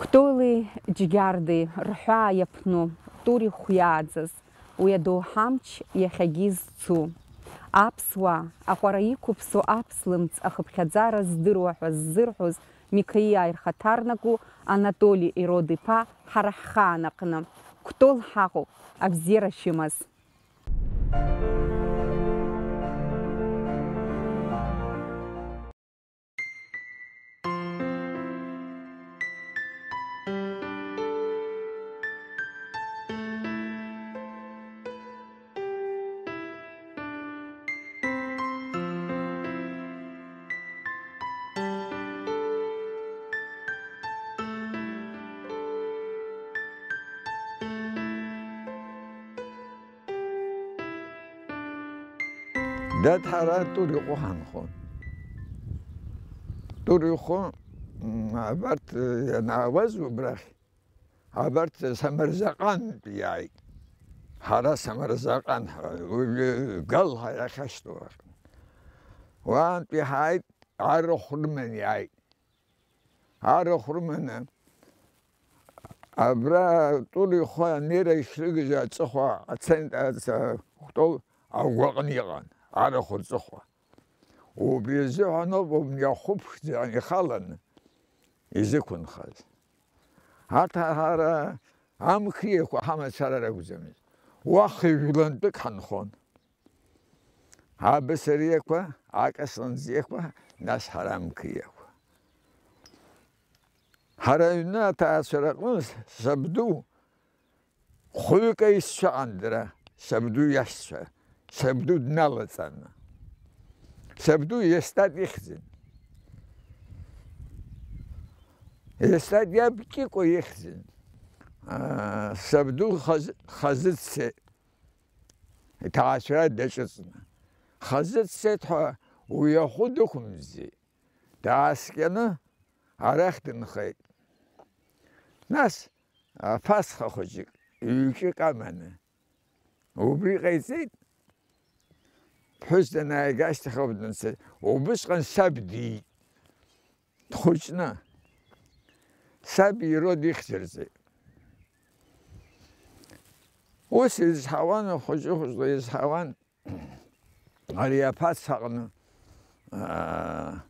Гәтоли џьгьарди рҳәааиаԥну Тури хәиааӡаз, уи адоу ҳамч иахьагьы изцу. Аԥсуаа аҟәара иқәыԥсо аԥслымӡ ахыԥхьаӡара здыруа ҳәа ззырҳәоз Микаиа ирхаҭарнаку Анатоли Ирод-иԥа ҳара ҳхаан аҟны. Гәтол ҳаҟоуп, абзиара шәымаз. თარა ტურიყო ხანხო ტურიხო აბარტ ნავაზ უბრახ აბარტ სამარზაყან დიაი ხარა სამარზაყან გალ ხაშტო ვან პი ჰაი არ ხრმენი აი არ ხრმენა აბრა ტული ხო ნერე შრიგზა წხვა აცენტა ხტო აგვაყნიყან არა ხო წოხვა უბიეზე ანუ ვნია ხუფ ძანი ხალან ეზე კონ ხალ ათ არა ამ ხიე ხო ამას არ არ აგუზემის ვახი ვილან და კან ხონ აბესერია ხო აკასონზია ხო ناس حرام ხიე ჰარაინა თასერაკმის საბდუ ხუიკეის შანდრა საბდუ ისშა ცებდუ დნალაცანა ცებდუ ესტატიხზე ესტატია პიკო ეხზე აა ცებდუ ხაზეცე თაშრა დეშცნა ხაზეცე თა უიახუდო ხუმზე დაასკენა არახდნხე нас фас хохожик үйке камана убри гейсет ფუსდანაი გასტხობდნენ ზე უბისგან საბდი თუჩნა საბი როდი ხერზე ოს ის ჰავან ხოჯი ხოჯი ის ჰავან არია ფასაღნ აა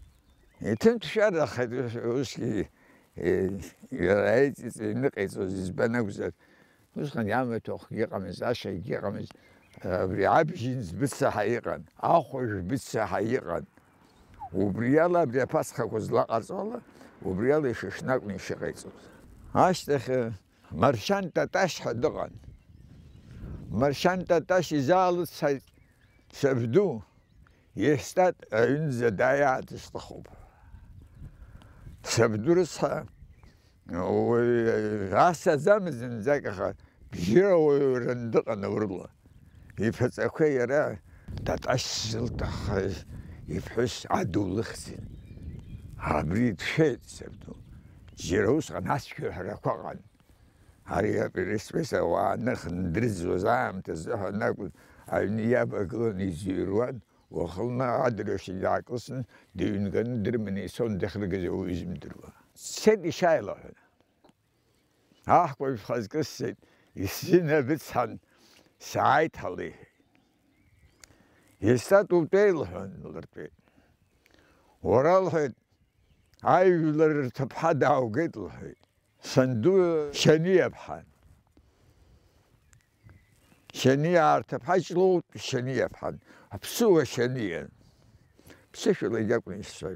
ეთენ შარ ახეთ უსკი ერაიც ის ნიყიზოს ის ბანაგზად უსხან ამეთო ხიყამის აშე ხიყამის აბრი აბჟინს ბიცა ჰაიყან ახოშ ბიცა ჰაიყან უბრიალა ბია ფასხაკოს ლაყაწოლა უბრიალა შეშნაკნი შეყეწოს აშტეხე მარშანტა ტაშ დოღან მარშანტა ტაშ ზალს საი შევდუ ესტატ ინზე დაიატის ხუბ შევდურს ხა ოი რასა ზამზინ ზაკა ბიო რენდა ყნა ვრლა იფეცეხე ირა დატაშილ და იფეს ადულხსი აბრი შეცებდო ჯეროს ანაშქი რაქვაყან არია პირისპეს ვან ხნდრიზოზამ თზანა აინია ბაგონი ჯირვან ოხლნა ადრეში დაკლსნ დივინგენ დრმინი სონ დეხრგეზე უიზიმ დრვა სედი შაილო აჰ ყოი ფხაზკეს სედ ისინებიც სან საითალი ესატუტელნდრტი ორალე აიულერთა ფადაუგეთლე სანდუ შენიაფან შენიართა ფაშლო შენიაფან აფსუა შენია ფსიშული დაკვინსა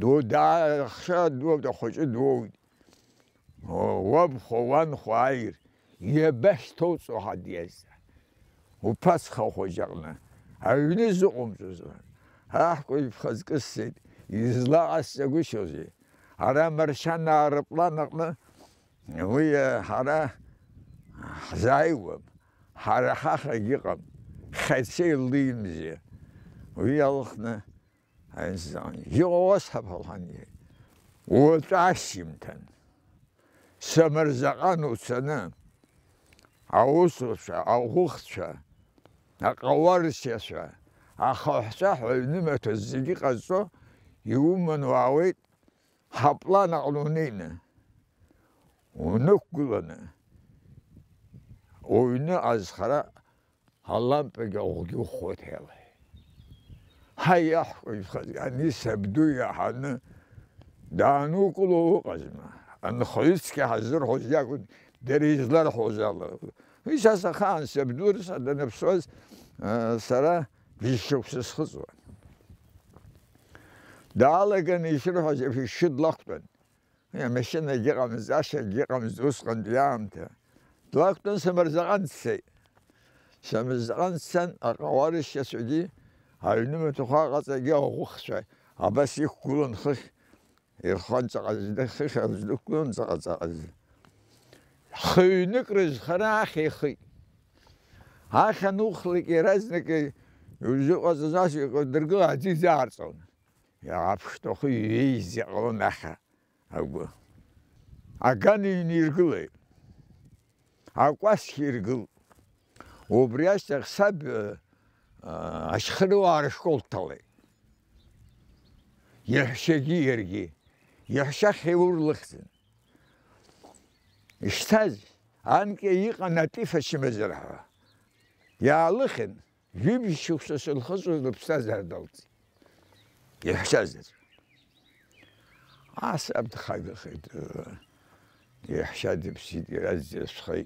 დო და ხშა დო და ხოჭი დო ო ვაბ ხოვან ხაირ იებესთო წოხადიესა უფას ხოხოჯაღნა აივნე ზუყუმძოზა აჰყი ფხაზკესი იზლაასე გუშოზი არა მარშან არპლანაყნა ვიე ჰარა ზაივებ ჰარა ხახა გიყამ ხეცილიმზე ვიალხნა ანსან ჯოოს აფალანი ვოტაშიმთან სამერ ზაყანუცანა აუსოშა აუხშა აყვარშეშა ახოშა ჰოლნი მეთო ზიგი ყაცო იუმანო ავეთ ჰაპლანა ყლუნინა უნო გულანა ოინა აზხარა ალამ პეგა ოგი ხოთელე ჰაი აჰო იხაზი ანი სებდუია ჰანა დანუკლო ყაზმა ან ხოისკე ჰაზურ ხოზია გუნი դերիժլար հոզալը։ Ինչ ասա խանս եմ դուրս դնեփսոս սարա վիշուքսս խզվան։ Դալեգն իշր հոզե շիդ լախտն։ Я մեշենը գերամս աշը գերամս ուսխան դիամտը։ Լախտն սմերզանցի։ Սմերզանցան aqavarış yesudi հայնում թողածը ուխշայ։ Абас их кулон хых. Ирхан цагазды хых азды кулон цагазды. ხეინი კრეს ხარა ხეხი ახან უხლი კი რაზნიკი უჟი ყოზა ზაში დრგა აძი ზარწონ აფშტო ხი იზი ყონახა აგბა აგანი ნირგლე აკვას ირგლ უბრიას ხსაბ აშხრო არ შკოლტალე ეხშეგი ერგი ეხშა ხეურლხზინ შთაზი ან კი იყანა ტიფეში მეზრავა იალხენ ვიმი შუხსოს ხოზულო ფსაზარდაუცი იაშაზე ასაბთ ხაგდხეთ იაშაზე ფსიტი რაზეს ხაი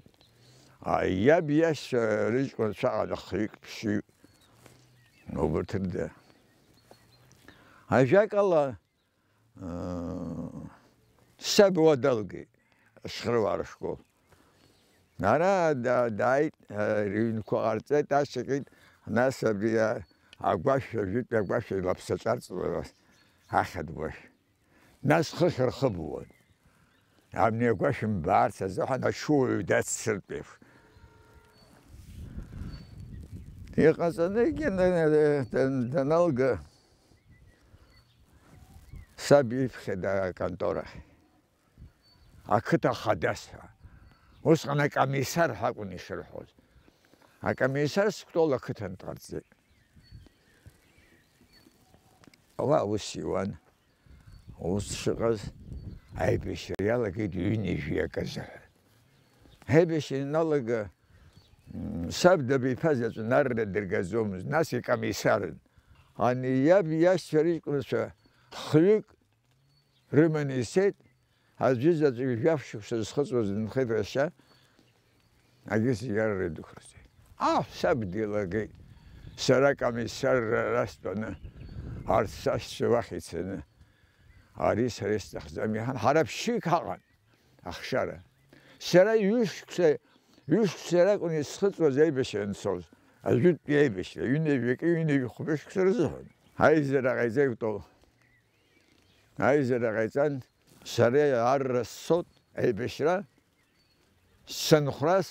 აი იაბიას რიჭკონ საღალა ხიქში ნობერტერდა აი ჟაკალა აა საბუადალგი აა შხრვარშკო არა დაი რივნქო არ წეტა შეკით ნასებია აგვაშები აგვაშები ლაფსა წარწლებას ახადვაშ ნასხი შეხბუა ამნი აგვაშიმ ბარცა ზოხანა შუი დაცრდებ იყასანე კენდენე დანალგა საბი ხედა კანტორაში აკთა ხადასა ოსანა კამისარ ჰაკუნიშერ ხოს აკამისარ სკტოლა ქთან ტარძე ოლა უსიუან ოს შღას აი ბიშრიალა კი დინიშია კაზა ჰებიში ნალგა საბდა ბიფაზა ზნარდე დერგაზომს ნასი კამისარ ანი იაბიას შერიკნუშა ხიკ რიმენისეთ აზვიზაც ვიაფშუშა ზხოზოზ ნხედრაშა აგეს იარე დუხრზე ა საბდილაგე სარაკამი სარასტონა არსაშე ვახიცენ არის რესტახზამი ჰარაფში ხაღან ახშარა შერა იუშქე იუშქსერა კონი ზხოზოზ ეიბეშენ სოზ აზვიტ ეიბეშე უნები კი უნები ხუბეშქსერზო აი ზერა ღაიზე ვტო აი ზერა ღაიზან სარე არ სოთ ებეშრა სენხრას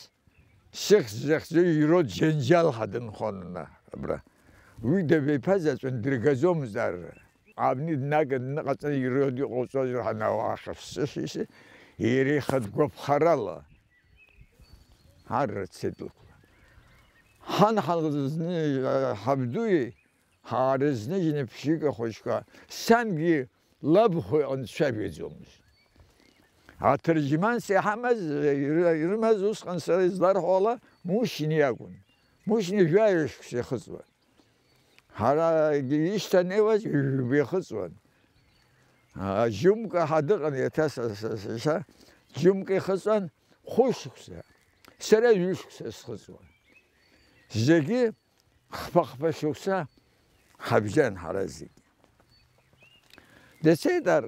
შეხ ზეხ ზე ირო ჯენჯალ ხადენ ხონნა ბრა ვიდე ვეფაზა წენ დრიგაზომ ზარ აბნი ნაგა ნაცა ირო დი ყოცა ჟანა ვახს ის ის ირი ხად გოფხარალა არ ცედო хан халгызны хабдуй харызны жинэ пшик хошка санги ლაბხო ან შევიძომს ათერჯიმანს ეჰამაზ ირმაზ უსხანს ეს დარხოლა მუშინი აგუნ მუშინი ჟაიშ ხეხზვა ჰარა ისთან ევაზ ვიხზვა ჯუმკა ჰადიყნი ეთასასა ჯუმკი ხეხზან ხუშხსა სერე ვიშხს ეს ხეხზვა ზეგი ხფახფეშოსა ხაბჟან ჰარაზი დესედარ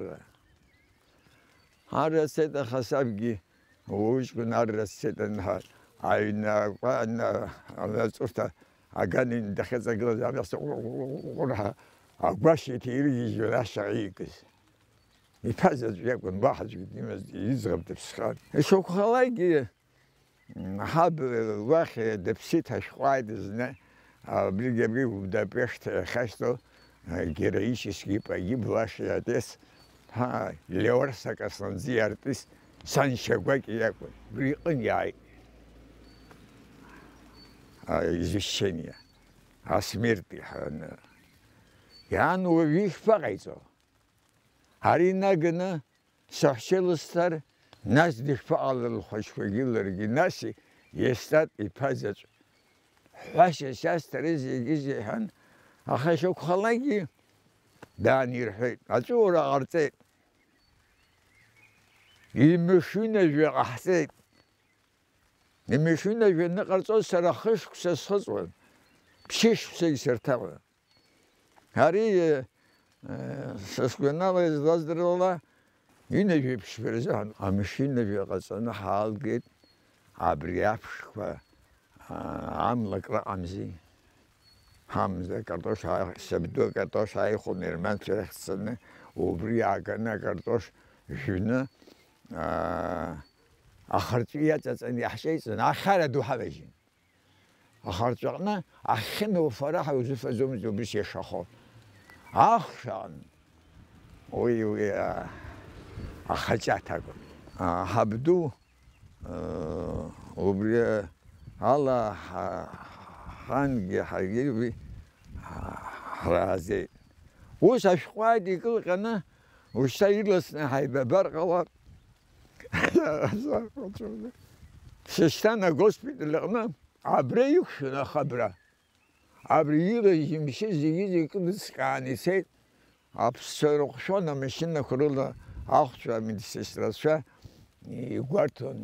არასეთა ხასაბგი უშგუნ არასეთა აინა ყანა ალაცუთა აგანი დახეცაგლა ამასა ყურა აბაში თირი ჟრაშა იკის იფაზა ჯეკუნ ბაჰაჯი იმას იზრებდეს ხარ ეშო ხალაიგი ჰაბ ვახე დეფსიტა შყვაიდზნე ბრიგები უდაპეშტ ხასტო გერეიშისკი პაიბლაშიადეს ჰა ლეორ საკასანძი არტის სანშეგვა კიაკვე ვიყნი აი აი ზიშენია ასმერტი ჰან იანუ ვიხფაგაიцо არინაგნა სახშელსთარ ნაზდიფალალ ხოშვეგილერგი ნასი ესტატი ფაზაჭ ვაშე შასტრიზი გიჟი ჰან ახლა შევხალაგი და ნირჰე აწუ რა არწე იმშინე ჟაღაზე იმშინე ჟენ ყარწოს სარახეშ ქსესოწვე ფშიშ ფსეის ერთავა არი სასკვენავე ზაზდრელა ინე ჟიფშფერზე ან ამშინე ჟაღაზანა ჰალგეთ აბრიაფშვა ამ ლაკრა ამზი ჰამზე კარტოშ შემდო კარტოშ აი ხუნერ მან წერხსნე უბრი აგნა კარტოშ ჟინ ა ახარჭია წაწენი აშეიცნ ახარა დუჰავეჟი ახარჭაყნა ახენ უფარა ჰაუზე ფაზომ ზობის ეშახო ახშან ოი ოი ახაჭათა გო აბდუ უბრი ალა ხან ჰაგირვი ხრაზე უშა შყვადი კლყანა უშა ილოსნა ჰაიბა ბარყავა შეშთანა გოსპიტალებმა აბრე იქშნა ხაბრა აბრე იღი მიშე ზიგი ზიკნ სკანისე აფსეროხშონა მეშინა ხრულა ახშვა მიდისესრაშა გვარტონ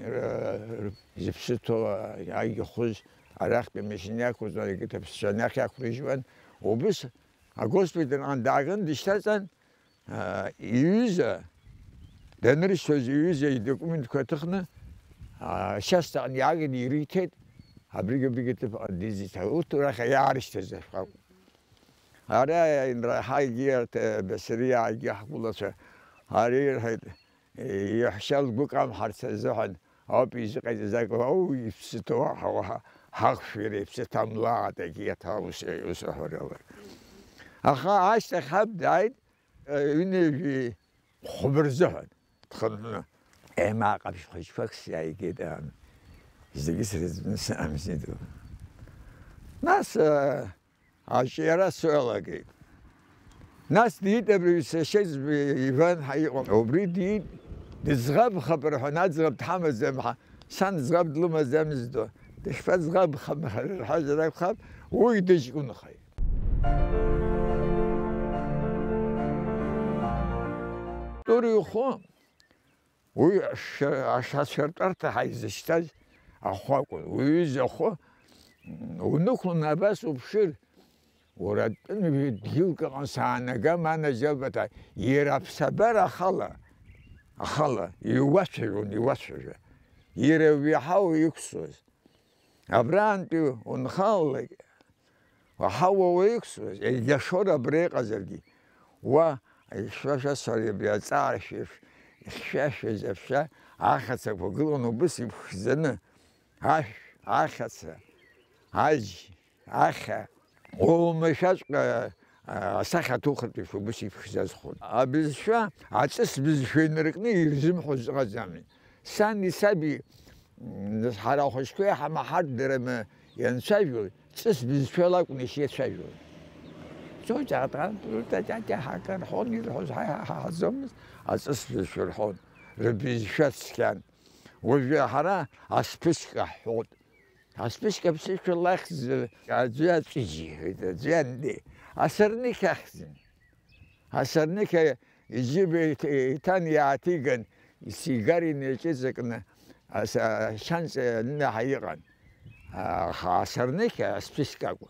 ზიფშეთო აი ხოჟ Арақ бе мешинек узнали, гите псичанек як хурижвен. Обис, а господи, ан дагын диштезен, июзе, денер сөз июзе, документ көтіхны, шестан яген иритет, абриге бигите дизит, утурах ярыштезе. Аре, хайгиерт, бесирия, хайгиахбуласы, арир, хайгиахбуласы, يحشل بقام حرس الزحن أبي زقي زقوا أو يفسدوا حواها ახშირებს თან ვაადეგია თავში უსაღრავა ახა აშტა ხაბ დაიდ ვინი ხუბრზან თხნა ემა ყავს ხიშფაქს აიგედან ზიგის რეზიდენს ამზიდო ნას აშიარა სველაგი ნას დიტებრივს შეიძლება ივან აიყო ობრიდი ძღაბ ხაბრ ხანაძრა თამაზემ სან ძღაბ დლუმაზემ ზიდო დაშფაც ღამ ხამ ჰაჟრა ხამ უი დეჟკუნ ხაი ტორი ხო უი აშა შერტარ და ჰაი ზეშტა ახვა ყო უი ზე ხო უნუ ხო ნაბას უფშირ ორატენ მე დილკან საანაგა მანაჟალბათა იერაფსაბარ ახალა ახალა იუვაშე გონი ვაშე იერევი ჰაუ იქსოს აბრანტი ონ ხალე ვაჰავო ექს ეგა შორა ბრეყაზერგი ვა აი შაშა სარიებია წარში შაშა ზეფშა ახაცა გულონ უბის იფხზენ აშ ახაცა აჯ ახა ომეშაჭა სახათ უხრტი უბის იფხზაც ხო აბიშა აწეს ბიზ შენერკნი ირზიმ ხო ზღაზამი სანი საბი ჰარახოშკე ამა ჰარდერემ ენშაიო წის ბიშველა კნიში ეშაიო ჯოჯა დრანტულტა ჯაჯა ჰაკან ჰონი როზ ჰაზომს ასის ბიშველ ჰონ რბიშაცკან უჟე ჰარა ასფისკა ჰოდ ასფისკა ბიშველ ლახზ ჯაჯა წიჯი ჯენდი ასერნი ხახზინ ასერნი ქე იჯი ბეთ ეთანი ატიგენ სიგარინე ჩეზეკნა შანს ნაიღან ხასერნიქ სპისკაკუ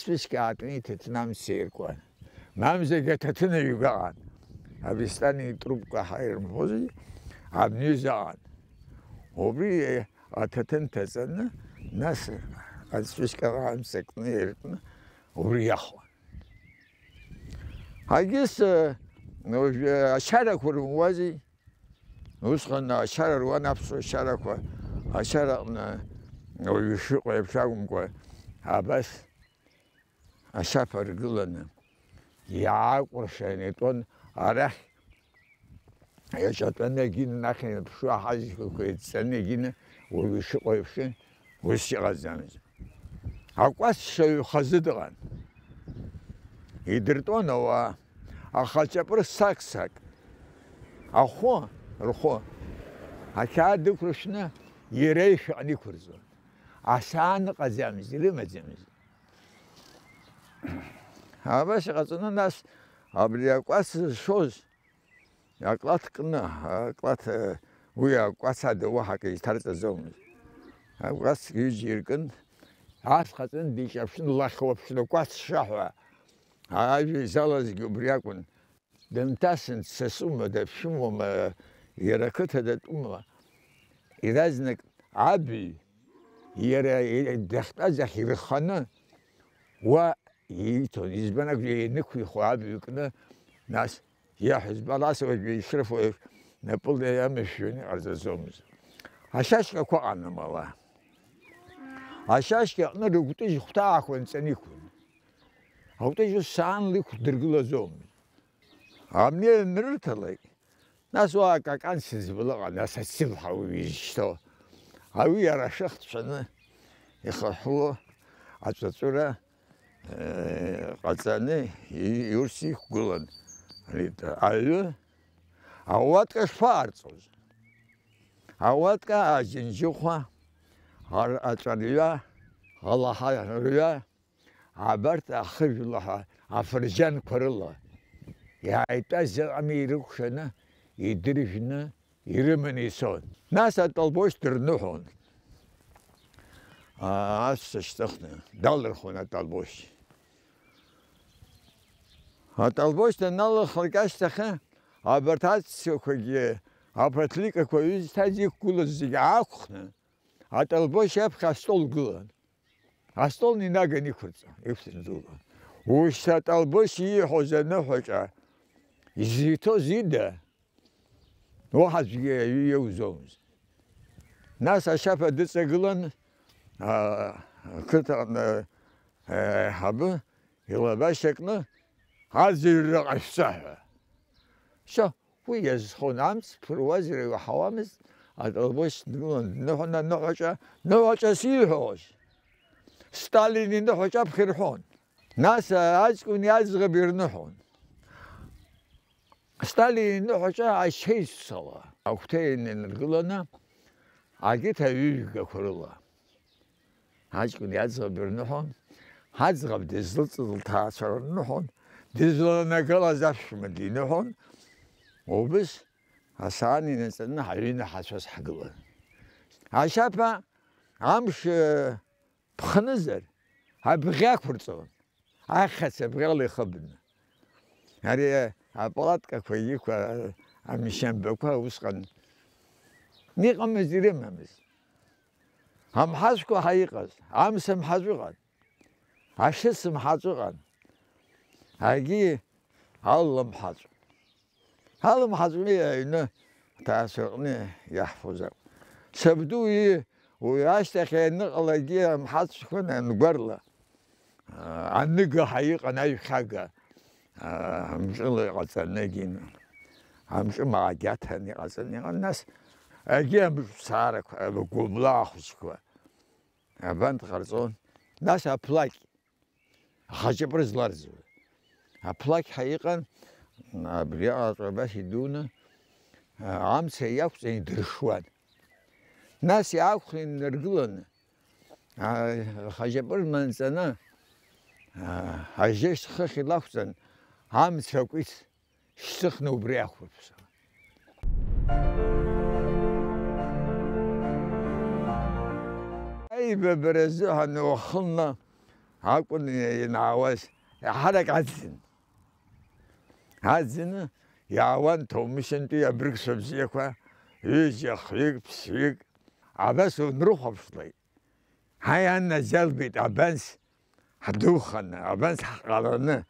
სპისკატნი თეთნამ სერკუ მამზე გეთეთნე იგან აბისტანი ტრუბკა ჰერმოზი ამნიზან ობი ათეთენ თეცენ ნას სპისკა ამსეკნი ერთნ ურიახო აი ეს შარაქურ მოაზი უსხანა შარა რო ანაფსო შარაქვა აშარა ნოიში ყებს აგუმყე აბას აშაფარ გულანა იაყურშენეთონ არა ეშატანე გინ ნახე შუა ხაზი ქეცენი გინ უვიში ყებს უსი ღაზამის აყვას შევი ხაზი დღან იდრტონოა ახალჭაპრ საქსაკ ახო ხო აშად ქრუშნა ერეშ ანი ქურზო ასან ყაზამი ძილი მეძემი აბა შეგაცონა ناس აბლია კვას შოს აკლათ კნა აკლათ უია э, კვასადე ვაჰაკი თარწაზო აკვას გიჟირკენ ას ხაზენ დიჭაფშინ ლახოფშინ კვას შაჰა აი ზალაზი გუბრიაკუნ დემტასენ სესუმ დეფშუმ э, იერა ქთა და ტუმა ირაზნე აბი იერა დახტა ზახირ ხანა ვა იტო ისბანა გიენი ქი ხო აბი უკნა ناس ია ჰიზბალას ვე შრიფო ნეპოლეა მეშვენი არზაზომს აშაშკა ქვეყანა მალა აშაშკა ნუ რუგუტი ხთა ახვენ წენი ქუ აუტეჟო სანლი ქდრგლაზომ ამნე ნერთალეი ნასვა კაკანში ბლოგა ნასაცილ ჰავიშტო ავი არა შეხცენ ეხა ხო აწაწურა ყაცანი იურსი გულან ლიტა აი აუატკა შვარწოს აუატკა აჟინჯუხა არ აწარია ალაჰა რია აბარტ ახიულა აფრიჯან ქურლა яйта ზამირუ ხენა იდრიშნა ირმენისონ ნასა ტალბოშ დრნუჰონ ას შეხნა დალერხონა ტალბოშ ა ტალბოშ და ნალ ხალკასთა ხა აბერთაც ხოგი აფრთლი ქო ის თაჯი კულოზი აქვნა ა ტალბოშ აფხა სტოლგულან ა სტოლნი ნაგენი ხურცა ექსენდულა უშა ტალბოშ იი ხოზენა ხოჭა იზითო ზიდა ნუ ჰაჯიე იეუზონს ნასა შაფა დეცეგლან ა ქეთან ა ჰაბ ილა ბაშეკნა ჰაზირ ყაშა შო ვიეს ხონამს პროვაზირე ჰავამის ატობოს ნუ ნოჰნა ნოჰაჭა ნოჰაჭა სიჰოშ სტალინინ და ჰაჭა ფხირხონ ნასა აჭკუნი აზღები რნოჰონ სტალინ ხოჭა აი შეისწავლა აქვთე ენერგულანა აგეთა ვიგა ქროლა აჭკნი აცობერ ნოხონ ჰაძღავდე ზლწლთა ჩარ ნოხონ დიზლანა კალა ზაშმედი ნოხონ ობის ასანინ ესენ ჰარინა ჰაშას ჰაგლა აშაფა ამშ ფხნიზერ აი ბღიაქურწო აი ხეცე ბღალი ხობნ არი ა პალატკა ქვეი ქვა ამის შემდეგ ქვა უსყან მიყმე ძირე მამის ამ ჰაზკო ჰაიყას ამ სამ ჰაზვიყან აშე სამ ჰაზვიყან აგი ალმ ჰაზ ალმ ჰაზმი ინა თასოყნი იაფუზა შებდუი ой аштехе нылагиам хацхуна нгварла аннига хайқан айхага ამშელა ყაცა ნეგინ ამში მაგათანი ყაცა ნიღანას აგიამ სარა გულახუშკა აბანტ ხარწონ ناش აფლაკ ხაჭეპრის ლარზო აფლაკ ჰაიყან ბრიაწება ჰიდუნ ამცე აქვს ინ დრშვან ناش აქვს ნერგლონ ხაჭეპრ მანცანა აჟეშ ხი ლახცან ამ ცოკვის შეხნე უბრე ახურებს აი ბებრეზო ანუ ხლნა აკუნია ნავას ახარა გაძინ გაძინ იავან თომიშენტი აბრიქსებზი ეხა ეჯა ხიგ ფსიგ აბას უნრო ხობშლე აი ანა ჟალბიტ აბანს ადუხან აბანს ყალანა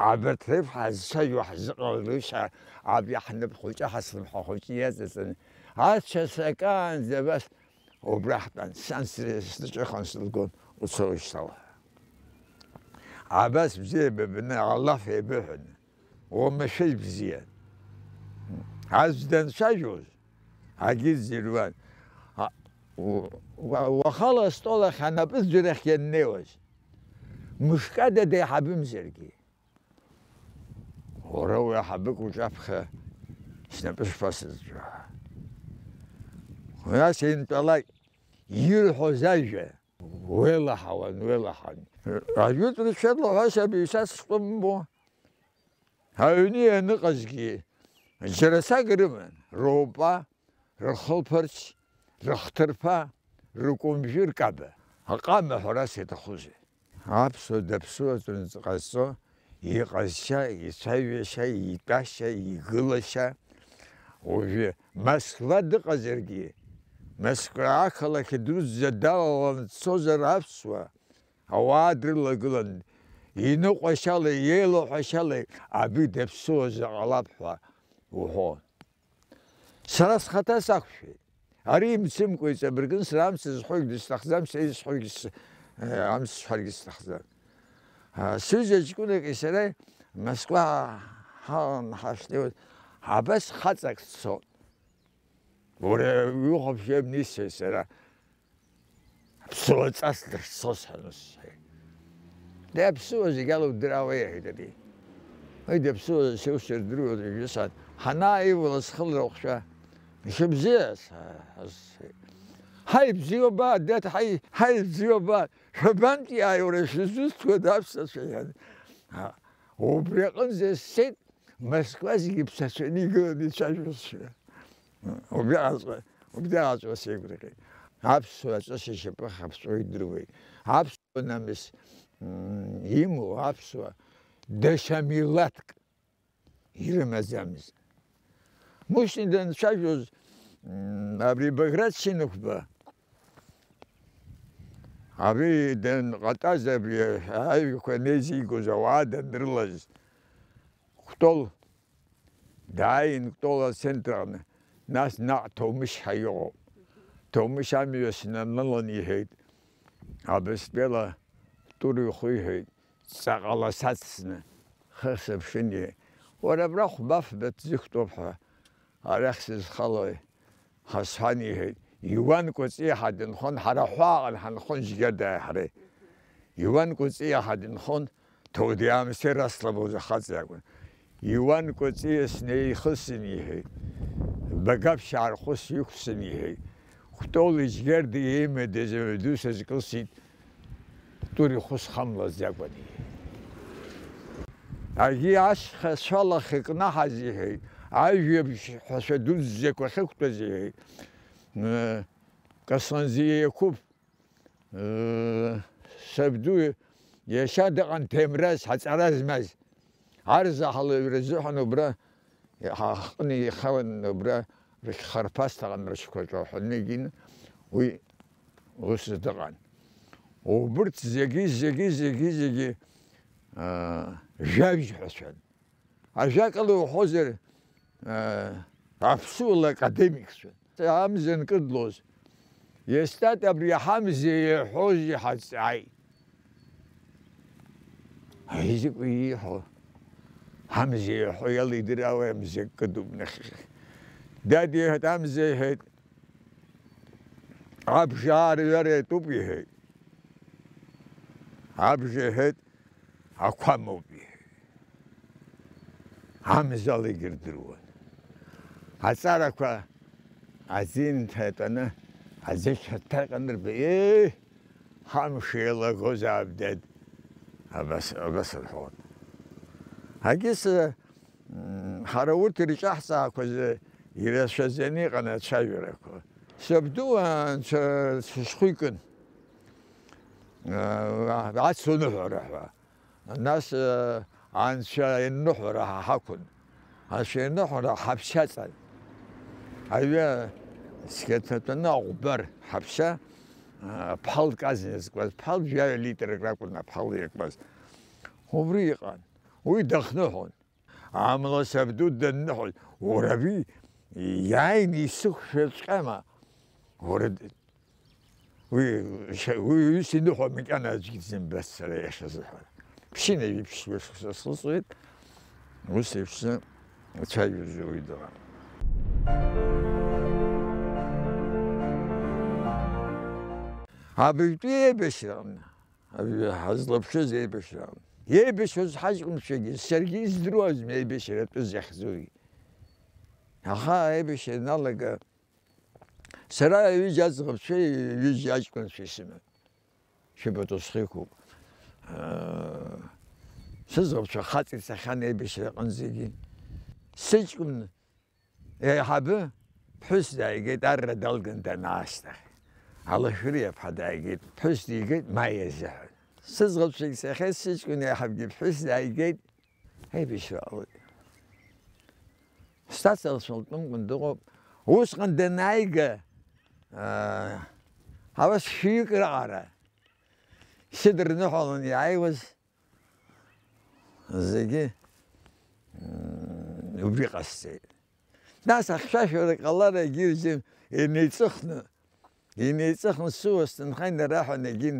აბერტებ ჰაზშა იუჰზყალუშა აბი ახნებ ხუჭა ჰასლიმ ხუჭია ზესენ აჩესეკან ზებას ობრახთან სანსრეს ძეხანსლგონ უცოშთა აბას ბზიებებინა ალლა ფებუჰუნ ომეშეი ბზია ჰაზდან შაჯუს აგი ზირვან ვახალა სტოლა ხანაბი ზირეხენ ნეოშ მუშკადე დე ჰაბიმ ზერგი ora u habe kuchapxe snepes pasizja ora sin talak yir hozaje vela havan vela han ajut ni chedlo hasa bi sas qumbo hayni eni qizgi jirasa girimen ropa rxulpurç rxtırpa rukumjir kabe aqame horas etxuzi აბსოდებს უზრუნ წესო იყაშა, ისაიეშა, იტაშა, იგლაშა. ოღე მასქვა დაყაზერგი. მასქვა ახალახე დრუზზე დავალან სოზერ აფსვა. ავადრლაგლან ინოყაშალე ელოყაშალე აბიდებსოზე ალაფვა. ოჰო. სარას ხათას ახშე. არი იმცემ ყვიცებრგენს რამს ზხვიგის ნახზამს ეს ზხვიგის ამს ზხვიგის ნახზამს. სიუჟეტი კიდე ისე რა მოსკვა ჰან ჰასტევ აბას ხაცაკს ცო ვორე ვიღობშე ნის ესე რა სოცას და სოსანოს და აბსურდი გალო დრავე ეიდები აი და აბსურდ შეუშერ დრო და ისა ჰანაი ვოს ხლროხშა შებზეს ასე ჰაი ძიობა და ჰაი ჰაი ძიობა რბანტი აიორეს ზუს თქვენაცა შეიან ა ოპრეკონზე სე მოსკვას იფსაშენი გოდიშაშოს ოგაზე ოგდაზე სიგრიგი აფსოა შეშეპა აფსოი დრუი აფსონამის იმო აფსოა დეშამილატკ ირმაზამის მუშინდან შაშოს აბრი ბაგრატ შენუხბა აბი დენ ყატაზები აი ქენეზი გოჟა ვადენ დრილაჟ ხტოლ დაინ ხტოლა ცენტრალ ნას ნა თომიშაიო თომიშამიოსინა ნალონი ჰეიტ აბესპელა ტური ხი ჰეიტ საყალასაცნე ხესებ შენი ვარ აბრა ხბაფ ბეთ ზიხტობა არახსის ხალოი ხასანი ჰეიტ Иван кузи хадин хон харахаал хан хон жигэдэ харэ. Иван кузи хадин хон тогдиам серасрабоз хазяг. Иван кузи сней хысни хэ. Багап шар хус юхсни хэ. Хтол жигэрди эмэ дезэ дусэ зкылсит. Тури хус хамла зягвани. Аги аш хасалах икна хазихэ. Ай юбш хасэ дуз зэкэ хэхтэзэ. კასანზიე ხუფ ა შებდუ ეშადან თემრა საწარაზმას არ ზაჰლევრე ზოჰნობრა ახნი ხავნობრა ხარფასთან რა შეკვეთო ხნიგინ უი უსდღან უბრც ზეგი ზეგი ზეგი ზეგი ა ჟავჟასენ აჟაკლო ხოზერ აფსულ აკადემიკსენ ამზენ კდლოს ესთად აბრი ჰამზე ჰოჟი ჰაცაი ეჟი კი ჰო ჰამზე ჰოელი დრავე ამზე კდუბნე დადი ჰეთ ამზე ჰეთ აბჟარი ვერე ტუპი ჰეთ აბჟე ჰეთ აქვამობი ამზალი გირდრუა აცარაქვა აზიმ თეტანა აზე შეთარგანდი ბე ხან შეიძლება გოზავდეთ აბას აბას ხოთ აგეს ხარაურ ტრიჭახსა ქოზ ირაშაზენი ყანა ჩაივერეკო შებდუან შხვიკენ რაცუნ ხორა ناس ანშა ინუ ხორა ჰაკუნ აშენ ხორა ხაფშაცა აი ვა სიკეთეთან აღბარ ჰაფშა ფალკაზეს გვას ფალჯა ლიტრი რაკუნა ფალი ეკმას ხუბრი იყან უი დახნოხონ ამლოსებდუ დენნოხონ ორები იაინ ისუ შეწყემა ორედი უი უი სინდო ხომ მიკანა ძიძენ ბესრე შეზო ფშინე ვიფშვეს ხსოსოსვით უსევსა ჩაიუ ჟუიდა Thank you. აბიტი ებეშან აბი ჰაზლობშე ებეშან ებეშოს ჰაჟკუმშე სერგის დროაზ მეებეშე რატო ზახზოი ახა ებეშე ნალგა სერაევი ჯაზღობშე ვიჟი აჭკუმშე სიმე შებოთო შეხუ აა შეზღობშე ხაწის ახან ებეშე ყნზიგი სიჭკუმ ე ჰაბი ფუსდაი გედარ დალგენ და ნასტა Алахүрия падайгит, пүсдигит майыза. Сіз ғып шексе, хес сіз күне хабгит, пүсдайгит, хей біші алып. Стацал шылтым күндіғу, ұсқын дынайғы, хавас шүйік рағара. Сидірні қолын яйвыз, зігі үбі қасты. Нас ақша шөрі қалара гирзім, ені цұқны, ინეცა ხსუასთან ხაინდა რაჰანეგინ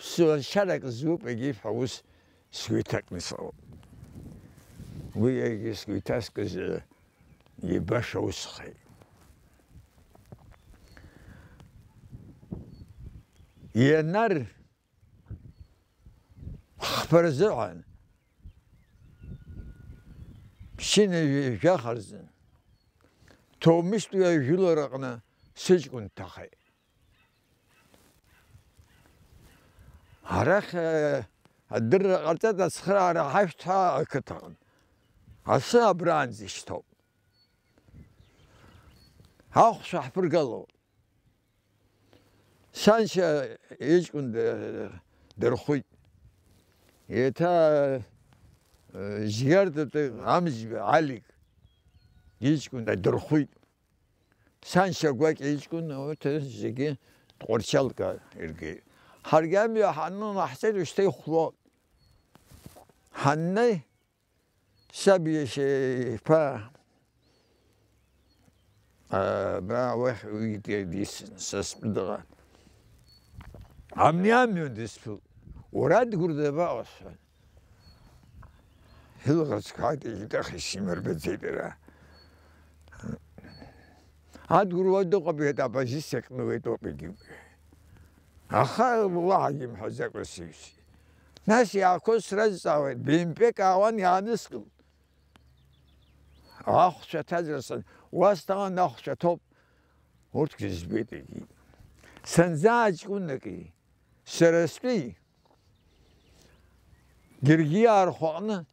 ფსუა შარაკ ზუპე გიფაუს სვითაკნისო ვიეგი სვითასკეზე იბაშოსხე იენარ ხფერზან შინე ჯახარზე თომისტია ჟილორაყნა სეჭკუნ თახე არახ э, დრ ყარცა და 9 არა 8 აკეთან ასე აბრანძიშთო ახ შაფრგალო შანშა ეჭკუნდე დერხუი ეთა э, ჟიერდე ამჟი ალიკ ეჭკუნდე დერხუი სანშა გვაკი ეჭკუნდე ეთა ჟიგი ყორჩალკა ერგე ჰარგამია ჰანუნ აჰსედ უშტეი ხლო ჰანნე შაბიე შეფა ა ბრა ვეხ უიტე დის სასპდრა ამნიამიონ დის ფულ ორად გურდება ოსო ჰილღაც კაიტი იტა ხისიმერ ბეძიდრა ადგურვა დოყები და ბაზი სეკნოვე ტოპიგი ახა ლაგიმ ჰოზეკლესიში. ნასი ახოს რა წავედ, ბიმპე კავანი ანის. ახ შეთაძრასან, უასთან ნახშა თოპ ორთქის ბიტიკი. სანზაჯ გუნდაკი. შერესტი. გერგი არ ხონ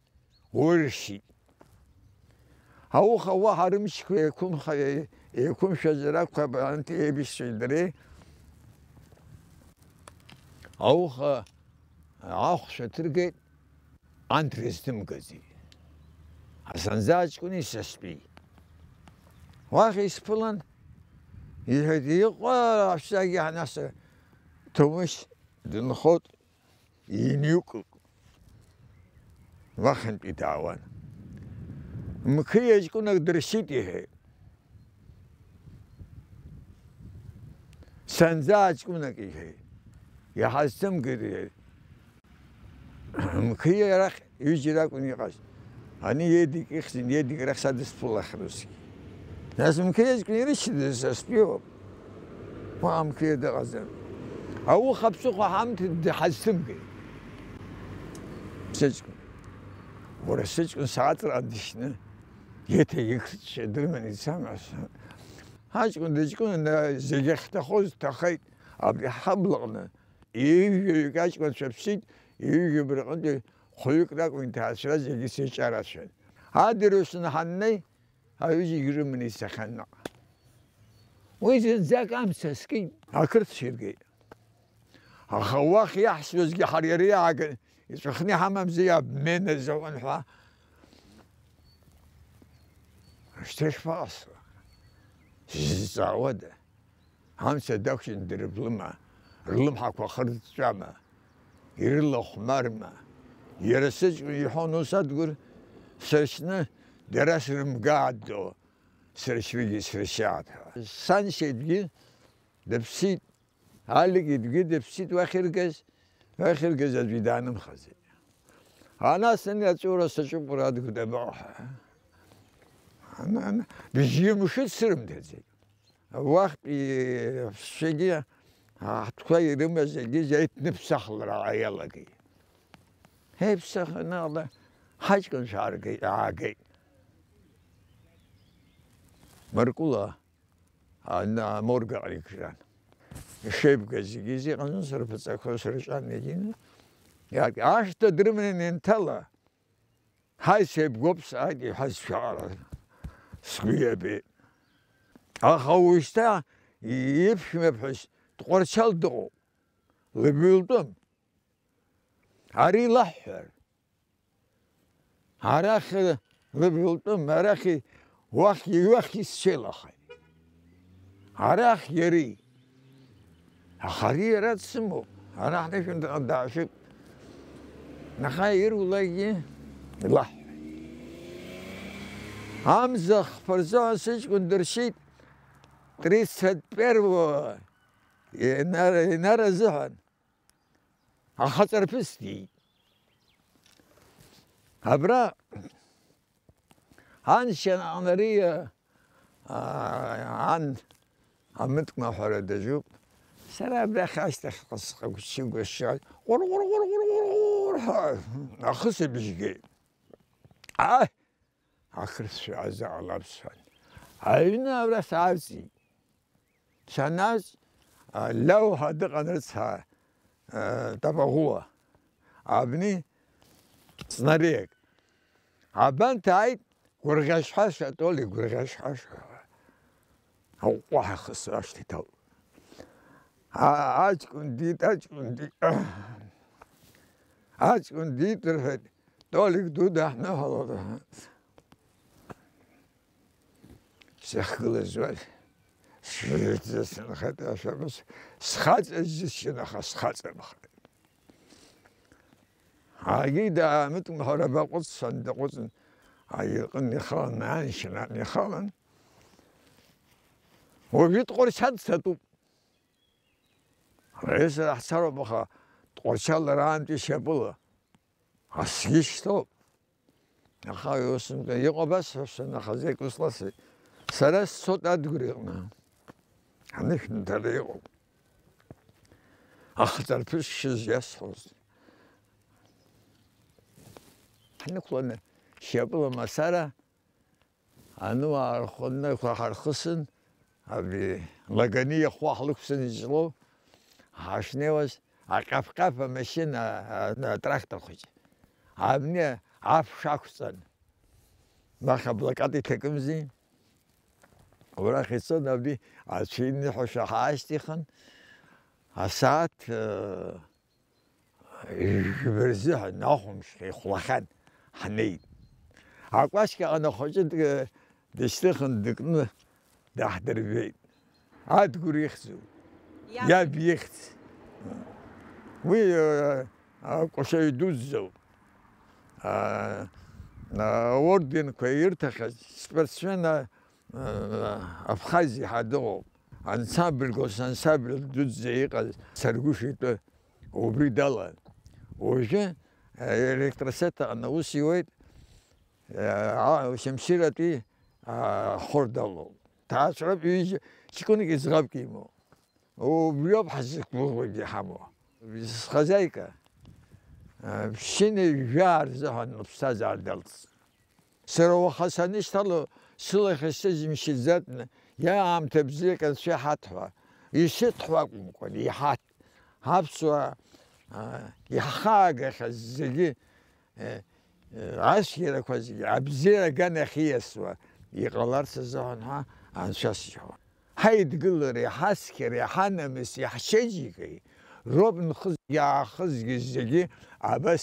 ორში. აუ ხა ვა ჰარმში ქვე ქუნ ხა ექუმ შეზრა ქვე ანტი ებისინდრი. აუხ აუხ შეთრგე ანტრესთი მგაზი ასანზაჭკუნი შესპი ვახის ფულან იჰედი ყვა აფშაგი ანასე თუმშ დინხოთ ინიუკ ვახენ პიდავან მქიეჭკუნა დრშიტიჰე სანზაჭკუნა კიჰე ეხასთან გერე მქია რა იჯრა კუნიყას ანი ედი კიხსინ ედი რა სადეს ფულახროს ეს მქია კიერიში ეს პიო ფამ კიე დაღაზე აუ ხაფსო ხო ამთ ხასთან გერე სეჭკ ვორა სეჭკ საათრადიშნე ეთე იქრჩე დრმენი სამას ჰაჭკუნ დეჭკუნ ზეგეხთა ხოს თახაი აბი ჰაბლღნა იი გაჭვაცებსი იი ბრანდი ხოიკრაკვინთა შეიძლება ის ეჭარაშენ ადრესნ ჰანნე აიჯი გრიმნი სახანა ვიზენ ზაკამსესკი აკრცირგე ახა ვახი ახსვესგი ხარიერი აგენ ის ხნი ჰამამზია მენე ზოგან ხა შტეშ ფასა ზაოდე ჰამსე დახინ დრიბლმა რლმაქვა ხრძჭამა ირლო ხმარმა ირესე იჰონოსად გურ სერშნე დერასრიმ გადო სერშვიგი სერშად სანშედგი დეფსი ალიგი დგი დეფსი ვახერგეს ვახერგეს ვიდანმ ხაზე ანასენი აწურა საჭუპრად გდება ანან ბიჟიმ შეცრმდეზე ვახტი შეგია აა თქვა ირმეზე გიზეთნებს ახლ რა აიალაგი. ჰებს ახნალა ჰაჭკენ შარგი აგე. მარკულა ანა მორგარი ქრან. შეებგეზი გიზი ყანს რფცახოს რჭანი. ია აშტა დრმენენ თალა. ჰაი შეებგობს აი ჰაი შარა. სგიები. ახაუშტა იფშმებს ყორჩალდო ლებულდონ არი ლაჰერ არახ ლებულდონ მარახი ვახი ვახი შელახე არახ ერი ახარი რაცმო არახნე შენ დაში ნახაირ ულაგი ლა ამზახ ფორზა სიჩ გუნდერში 31 نرزهن على خاطر فستي هبرا هانشن عمرية آه، عن عمتك ما حول الدجوب سلام بلاخ عشت خص شي الشعر ور ور ور ور ور خص بشقي اه اخرس في عزة على بسفن عينا بلاخ شان شناز ლაუ ჰადი ყანერცა დაფაღუა აბნი ცნარიეკ აბანთაი გურღაშაშა ტოლი გურღაშაშა აუყახს აშტიტო აჭკუნდი დაჭკუნდი აჭკუნდი დრე ტოლი გუდა ნაჰალო ზახლეზვალი შეიძლება ხეთაშებს სხაწეს შენახა სხაწებს აი და ამეთ მოხრება ყოცან და ყოცან აი ყნი ხან ან შენა ნი ხან ვიტ ყორი სადაცა თუ ეს ახსარო მოხა ყორშალ რა ამტი შეპულა ასი შტო ახა იყოს იყობას შენახა ზეკუსლასი სადაც ცოტა დგრიყნა ამიქნ დაიღო ახალწარფის შეესოს ანუ ხოლმე შეაპოვა მასარა ანუ არ ხოლმე ხარ ხსენ აბი ლაგანი ხო ხლხსენ ძლო აშნევას აკაფკაფა მაშინ ტრაქტორ ხოჭი ამნე აფშაქსენ ნახა ბლაკადი თეკმზი ora khisa nabdi achin ho shahash tikhan asat berzi na khum shi khulakhan hanay aqwash ka ana khojit dishli khan dikn dahdir be ad guri khzu ya biht we aqoshay duzzo а на орден кое ертахас спецшена абхазии ҳадо ансамбл гос ансамбл дуд заиқаз саргӯшито убри далан уже электросета анаву сиоид шамширати хордало таасраб чӣ кунӣ изғаб кимо убриёб ҳазикбуғги ҳамо хозяйка шине жар заҳан обстазардалс сирова хасаништало სულხეს ზიმში ზატნა я ამ თებზე კაცი ჰათვა ისე თვა კონ იჰათ ჰაბსვა იახაგე ხაზი აშირა ხაზი აბზირა განახიესვა იყალარ სეზონა ანშასიო ჰაიდგილერი ჰასკერი ჰანამისი ჰშეჯიგი რობნ ხზ იახზ გიზი აბას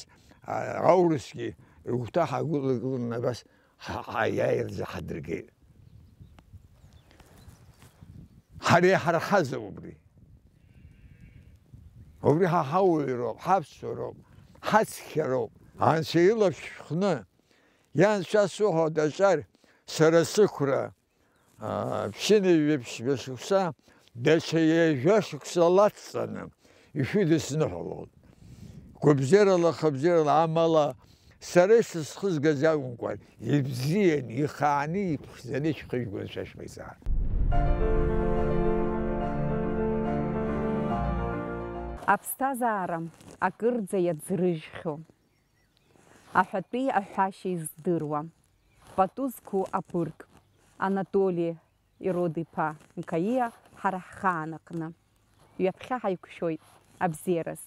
აურისკი უთა ჰაგულგულნა ბას აი აი ზადრგე ჰარე ჰარ ხაზობრი ობრი ჰა ჰაულირო ჰაფსორო ჰასხერო ან შეილობ ხნა ян შასო ჰოდაშარ სერესხრა აა შინი ვიფშიშსა დეშეე ჟაშქსალაცანა იშვიდის ნოჰოლო გუბზერალა ხუბზერალა ამალა сара исызхызгаз акәымкәан ибзианы ихааны иԥхӡаны ишәхыжәгәан шәашмеизаа аԥсҭазаара акырӡа иаӡрыжьхьо аҳәатәи аҳәашьа издыруа пату зқәу абырг анатоли иродиԥа иԥа нкаиа ҳара ҳхаан аҟны ҩаԥхьа ҳаиқәшәоит абзиараз